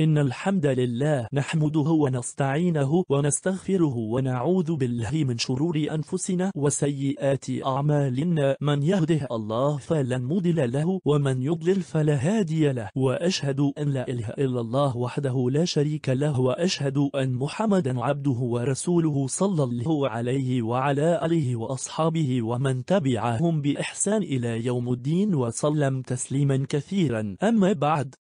إن الحمد لله نحمده ونستعينه ونستغفره ونعوذ بالله من شرور أنفسنا وسيئات أعمالنا من يهده الله فلا مضل له ومن يضلل فلا هادي له وأشهد أن لا إله إلا الله وحده لا شريك له وأشهد أن محمدا عبده ورسوله صلى الله عليه وعلى آله وأصحابه ومن تبعهم بإحسان إلى يوم الدين وسلم تسليما كثيرا أما بعد